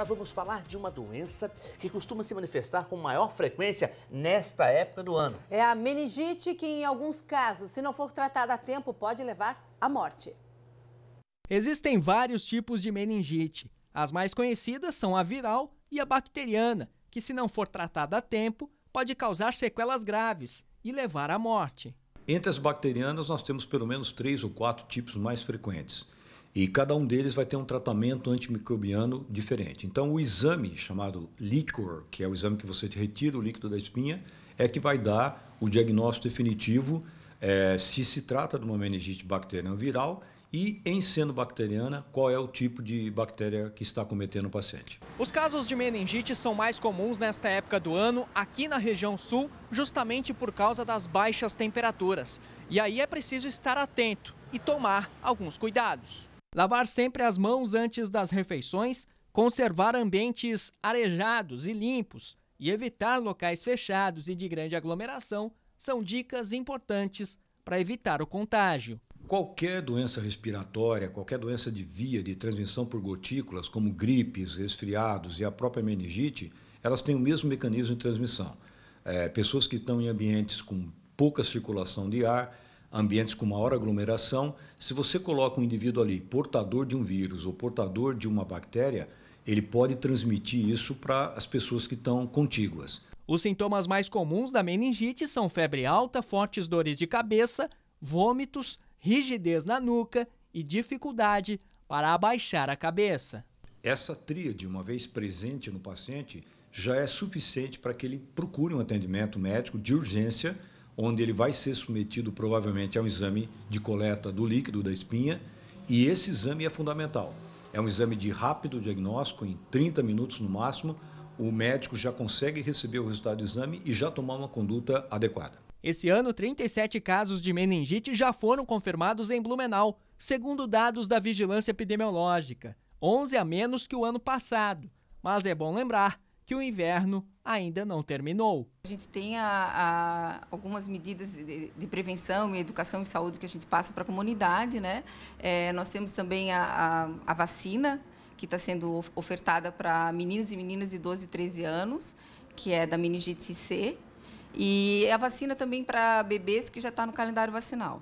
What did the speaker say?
agora vamos falar de uma doença que costuma se manifestar com maior frequência nesta época do ano. É a meningite, que em alguns casos, se não for tratada a tempo, pode levar à morte. Existem vários tipos de meningite. As mais conhecidas são a viral e a bacteriana, que, se não for tratada a tempo, pode causar sequelas graves e levar à morte. Entre as bacterianas, nós temos pelo menos três ou quatro tipos mais frequentes e cada um deles vai ter um tratamento antimicrobiano diferente. Então, o exame chamado LICOR, que é o exame que você retira o líquido da espinha, é que vai dar o diagnóstico definitivo é, se se trata de uma meningite bacteriana viral e, em sendo bacteriana, qual é o tipo de bactéria que está cometendo o paciente. Os casos de meningite são mais comuns nesta época do ano aqui na região sul, justamente por causa das baixas temperaturas. E aí é preciso estar atento e tomar alguns cuidados. Lavar sempre as mãos antes das refeições, conservar ambientes arejados e limpos e evitar locais fechados e de grande aglomeração são dicas importantes para evitar o contágio. Qualquer doença respiratória, qualquer doença de via de transmissão por gotículas, como gripes, resfriados e a própria meningite, elas têm o mesmo mecanismo de transmissão. É, pessoas que estão em ambientes com pouca circulação de ar, ambientes com maior aglomeração. Se você coloca um indivíduo ali portador de um vírus ou portador de uma bactéria, ele pode transmitir isso para as pessoas que estão contíguas. Os sintomas mais comuns da meningite são febre alta, fortes dores de cabeça, vômitos, rigidez na nuca e dificuldade para abaixar a cabeça. Essa tríade, uma vez presente no paciente, já é suficiente para que ele procure um atendimento médico de urgência onde ele vai ser submetido provavelmente a um exame de coleta do líquido da espinha, e esse exame é fundamental. É um exame de rápido diagnóstico, em 30 minutos no máximo, o médico já consegue receber o resultado do exame e já tomar uma conduta adequada. Esse ano, 37 casos de meningite já foram confirmados em Blumenau, segundo dados da Vigilância Epidemiológica, 11 a menos que o ano passado. Mas é bom lembrar que o inverno ainda não terminou. A gente tem a, a, algumas medidas de, de, prevenção e educação e saúde que a gente passa para a comunidade, né? É, nós temos também a, a vacina que está sendo ofertada para meninos e meninas de 12 e 13 anos, que é da meningite C, e a vacina também para bebês que já está no calendário vacinal.